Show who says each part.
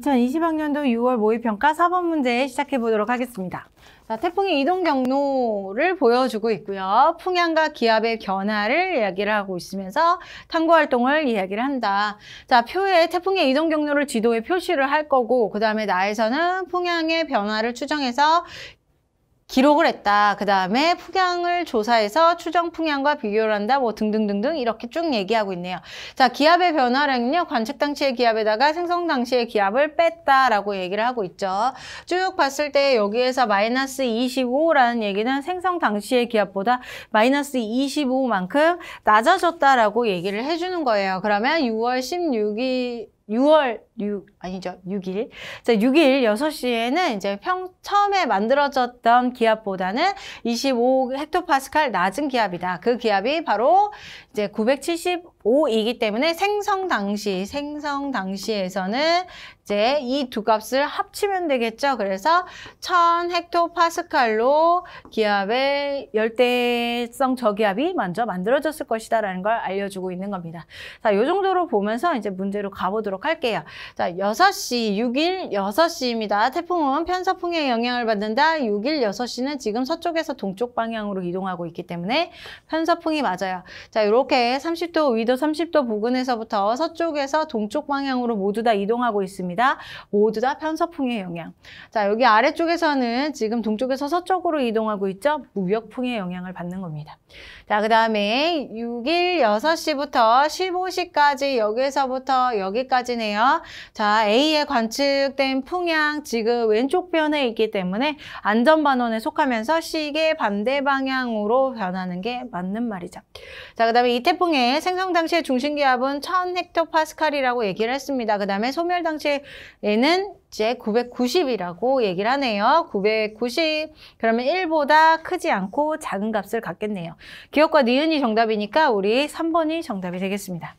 Speaker 1: 2020학년도 6월 모의평가 4번 문제 시작해 보도록 하겠습니다. 자, 태풍의 이동 경로를 보여주고 있고요. 풍향과 기압의 변화를 이야기를 하고 있으면서 탐구 활동을 이야기를 한다. 자, 표에 태풍의 이동 경로를 지도에 표시를 할 거고 그 다음에 나에서는 풍향의 변화를 추정해서 기록을 했다. 그 다음에 풍향을 조사해서 추정 풍향과 비교를 한다. 뭐 등등등등 이렇게 쭉 얘기하고 있네요. 자, 기압의 변화량은요. 관측 당시의 기압에다가 생성 당시의 기압을 뺐다라고 얘기를 하고 있죠. 쭉 봤을 때 여기에서 마이너스 25라는 얘기는 생성 당시의 기압보다 마이너스 25만큼 낮아졌다라고 얘기를 해주는 거예요. 그러면 6월 16일 6월 6 아니죠 6일 자 6일 6시에는 이제 평 처음에 만들어졌던 기압보다는 25 헥토파스칼 낮은 기압이다 그 기압이 바로 이제 975 5이기 때문에 생성 당시, 생성 당시에서는 이제 이 두 값을 합치면 되겠죠. 그래서 1000 헥토파스칼로 기압의 열대성 저기압이 먼저 만들어졌을 것이다라는 걸 알려주고 있는 겁니다. 자, 요 정도로 보면서 이제 문제로 가보도록 할게요. 자, 6시, 6일 6시입니다. 태풍은 편서풍의 영향을 받는다. 6일 6시는 지금 서쪽에서 동쪽 방향으로 이동하고 있기 때문에 편서풍이 맞아요. 자, 이렇게 30도 위도 기조 30도 부근에서부터 서쪽에서 동쪽 방향으로 모두 다 이동하고 있습니다. 모두 다 편서풍의 영향. 자, 여기 아래쪽에서는 지금 동쪽에서 서쪽으로 이동하고 있죠? 무역풍의 영향을 받는 겁니다. 자, 그 다음에 6일 6시부터 15시까지 여기서부터 여기까지네요. 자, A에 관측된 풍향 지금 왼쪽 변에 있기 때문에 안전반원에 속하면서 시계 반대 방향으로 변하는 게 맞는 말이죠. 자, 그 다음에 이 태풍의 생성당 당시에 중심기압은 1000헥토파스칼이라고 얘기를 했습니다. 그 다음에 소멸 당시에는 이제 990이라고 얘기를 하네요. 990 그러면 1보다 크지 않고 작은 값을 갖겠네요. 기억과 니은이 정답이니까 우리 3번이 정답이 되겠습니다.